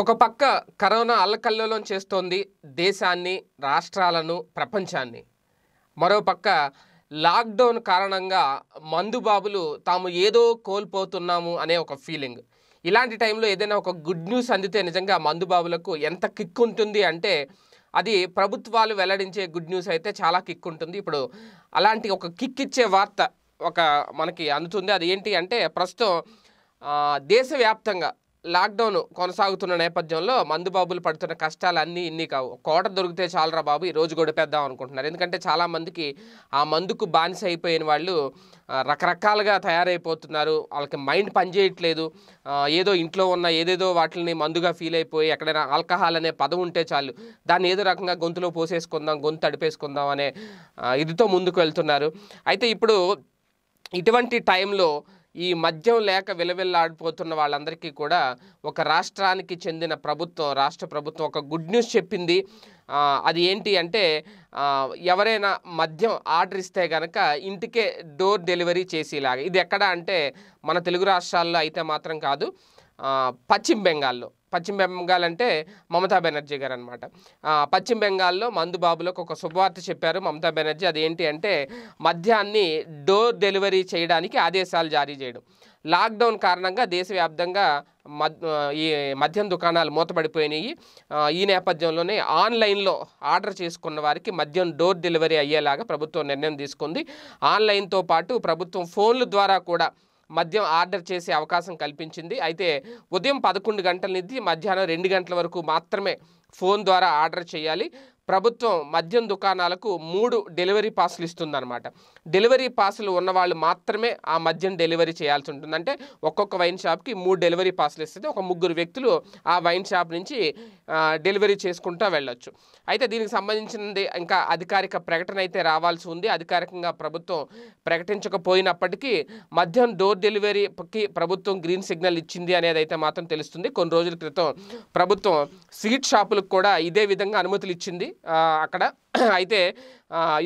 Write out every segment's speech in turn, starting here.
ఒక పక్క కరోనా అల్లకల్లోలం చేస్తోంది దేశాన్ని రాష్ట్రాలను ప్రపంచాన్ని మరోపక్క లాక్డౌన్ కారణంగా మందుబాబులు తాము ఏదో కోల్పోతున్నాము అనే ఒక ఫీలింగ్ ఇలాంటి టైంలో ఏదైనా ఒక గుడ్ న్యూస్ అందితే నిజంగా మందుబాబులకు ఎంత కిక్ ఉంటుంది అంటే అది ప్రభుత్వాలు వెల్లడించే గుడ్ న్యూస్ అయితే చాలా కిక్ ఉంటుంది ఇప్పుడు అలాంటి ఒక కిక్ ఇచ్చే వార్త ఒక మనకి అందుతుంది అది ఏంటి అంటే ప్రస్తుతం దేశవ్యాప్తంగా లాక్డౌన్ కొనసాగుతున్న నేపథ్యంలో మందుబాబులు పడుతున్న కష్టాలు అన్నీ ఇన్ని కావు కోట దొరికితే చాలరా బాబు ఈ రోజు గడిపేద్దాం అనుకుంటున్నారు ఎందుకంటే చాలామందికి ఆ మందుకు బానిస అయిపోయిన వాళ్ళు రకరకాలుగా తయారైపోతున్నారు వాళ్ళకి మైండ్ పనిచేయట్లేదు ఏదో ఇంట్లో ఉన్న ఏదేదో వాటిని మందుగా ఫీల్ అయిపోయి ఎక్కడైనా ఆల్కహాల్ అనే పదం ఉంటే చాలు దాన్ని ఏదో రకంగా గొంతులో పోసేసుకుందాం గొంతు తడిపేసుకుందాం అనే ఇదితో ముందుకు వెళ్తున్నారు అయితే ఇప్పుడు ఇటువంటి టైంలో ఈ మద్యం లేక విలవిల్లాడిపోతున్న వాళ్ళందరికీ కూడా ఒక రాష్ట్రానికి చెందిన ప్రభుత్వం రాష్ట్ర ప్రభుత్వం ఒక గుడ్ న్యూస్ చెప్పింది అది ఏంటి అంటే ఎవరైనా మద్యం ఆర్డర్ ఇస్తే కనుక ఇంటికే డోర్ డెలివరీ చేసేలాగా ఇది ఎక్కడ అంటే మన తెలుగు రాష్ట్రాల్లో అయితే మాత్రం కాదు పశ్చిమ బెంగాల్లో పశ్చిమ బెంగాల్ అంటే మమతా బెనర్జీ గారు అనమాట పశ్చిమ బెంగాల్లో బాబులకు ఒక శుభవార్త చెప్పారు మమతా బెనర్జీ అదేంటి అంటే మద్యాన్ని డోర్ డెలివరీ చేయడానికి ఆదేశాలు జారీ చేయడం లాక్డౌన్ కారణంగా దేశవ్యాప్తంగా మద్ ఈ మద్యం దుకాణాలు మూతపడిపోయినాయి ఈ నేపథ్యంలోనే ఆన్లైన్లో ఆర్డర్ చేసుకున్న వారికి మద్యం డోర్ డెలివరీ అయ్యేలాగా ప్రభుత్వం నిర్ణయం తీసుకుంది ఆన్లైన్తో పాటు ప్రభుత్వం ఫోన్ల ద్వారా కూడా మద్యం ఆర్డర్ చేసే అవకాశం కల్పించింది అయితే ఉదయం పదకొండు గంటల నుంచి మధ్యాహ్నం రెండు గంటల వరకు మాత్రమే ఫోన్ ద్వారా ఆర్డర్ చేయాలి ప్రభుత్వం మద్యం దుకాణాలకు మూడు డెలివరీ పాసులు ఇస్తుందన్నమాట డెలివరీ పాసులు ఉన్నవాళ్ళు మాత్రమే ఆ మద్యం డెలివరీ చేయాల్సి ఉంటుంది అంటే ఒక్కొక్క వైన్ షాప్కి మూడు డెలివరీ పాసులు ఇస్తుంది ఒక ముగ్గురు వ్యక్తులు ఆ వైన్ షాప్ నుంచి డెలివరీ చేసుకుంటూ వెళ్ళొచ్చు అయితే దీనికి సంబంధించినది ఇంకా అధికారిక ప్రకటన అయితే రావాల్సి ఉంది అధికారికంగా ప్రభుత్వం ప్రకటించకపోయినప్పటికీ మద్యం డోర్ డెలివరీకి ప్రభుత్వం గ్రీన్ సిగ్నల్ ఇచ్చింది అనేది అయితే మాత్రం తెలుస్తుంది కొన్ని రోజుల క్రితం ప్రభుత్వం స్వీట్ షాపులకు కూడా ఇదే విధంగా అనుమతులు ఇచ్చింది అక్కడ అయితే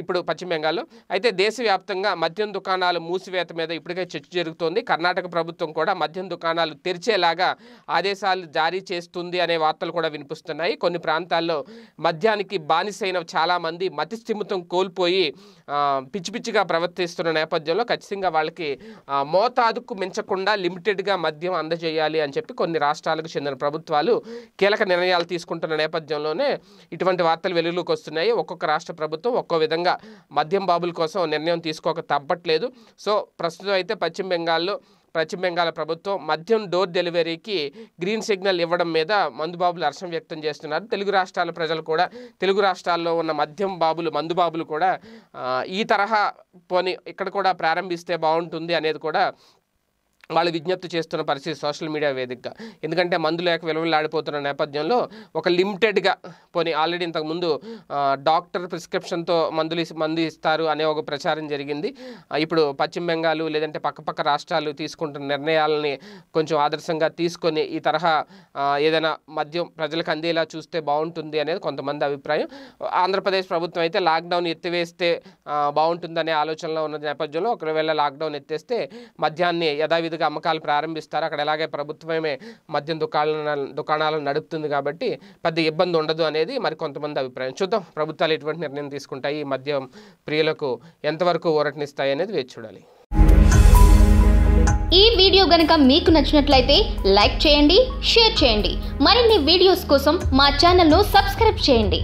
ఇప్పుడు పశ్చిమ బెంగాల్లో అయితే దేశవ్యాప్తంగా మద్యం దుకాణాలు మూసివేత మీద ఇప్పటికే చర్చ జరుగుతోంది కర్ణాటక ప్రభుత్వం కూడా మద్యం దుకాణాలు తెరిచేలాగా ఆదేశాలు జారీ చేస్తుంది అనే వార్తలు కూడా వినిపి వస్తున్నాయి కొన్ని ప్రాంతాల్లో మద్యానికి బానిసైన చాలామంది మతి స్థిమితం కోల్పోయి పిచ్చి పిచ్చిగా ప్రవర్తిస్తున్న నేపథ్యంలో ఖచ్చితంగా వాళ్ళకి మోతాదుకు మించకుండా లిమిటెడ్గా మద్యం అందజేయాలి అని చెప్పి కొన్ని రాష్ట్రాలకు చెందిన ప్రభుత్వాలు కీలక నిర్ణయాలు తీసుకుంటున్న నేపథ్యంలోనే ఇటువంటి వార్తలు వెలుగులోకి వస్తున్నాయి ఒక్కొక్క రాష్ట్ర ప్రభుత్వం ఒక్కో విధంగా మద్యం బాబుల కోసం నిర్ణయం తీసుకోక తప్పట్లేదు సో ప్రస్తుతం అయితే పశ్చిమ బెంగాల్లో పశ్చిమ బెంగాల్ ప్రభుత్వం మద్యం డోర్ డెలివరీకి గ్రీన్ సిగ్నల్ ఇవ్వడం మీద మందుబాబులు హర్షం వ్యక్తం చేస్తున్నారు తెలుగు రాష్ట్రాల ప్రజలు కూడా తెలుగు రాష్ట్రాల్లో ఉన్న మద్యం బాబులు మందుబాబులు కూడా ఈ తరహా పోని ఇక్కడ కూడా ప్రారంభిస్తే బాగుంటుంది అనేది కూడా వాళ్ళు విజ్ఞప్తి చేస్తున్న పరిస్థితి సోషల్ మీడియా వేదికగా ఎందుకంటే మందు లేక విలువలాడిపోతున్న నేపథ్యంలో ఒక లిమిటెడ్గా పోనీ ఆల్రెడీ ఇంతకుముందు డాక్టర్ ప్రిస్క్రిప్షన్తో మందులు మందు ఇస్తారు అనే ఒక ప్రచారం జరిగింది ఇప్పుడు పశ్చిమ బెంగాల్ లేదంటే పక్కపక్క రాష్ట్రాలు తీసుకుంటున్న నిర్ణయాలని కొంచెం ఆదర్శంగా తీసుకొని ఈ తరహా ఏదైనా మద్యం ప్రజలకు అందేలా చూస్తే బాగుంటుంది అనేది కొంతమంది అభిప్రాయం ఆంధ్రప్రదేశ్ ప్రభుత్వం అయితే లాక్డౌన్ ఎత్తివేస్తే బాగుంటుందనే ఆలోచనలో ఉన్న నేపథ్యంలో ఒకవేళ లాక్డౌన్ ఎత్తేస్తే మద్యాన్ని యథావిధి యథావిధిగా అమ్మకాలు ప్రారంభిస్తారు అక్కడ ఎలాగే ప్రభుత్వమే మద్యం దుకాణాలను దుకాణాలను నడుపుతుంది కాబట్టి పెద్ద ఇబ్బంది ఉండదు అనేది మరి కొంతమంది అభిప్రాయం చూద్దాం ప్రభుత్వాలు ఎటువంటి నిర్ణయం తీసుకుంటాయి ఈ మద్యం ప్రియులకు ఎంతవరకు ఊరటనిస్తాయి అనేది వేచి చూడాలి ఈ వీడియో గనుక మీకు నచ్చినట్లయితే లైక్ చేయండి షేర్ చేయండి మరిన్ని వీడియోస్ కోసం మా ఛానల్ను సబ్స్క్రైబ్ చేయండి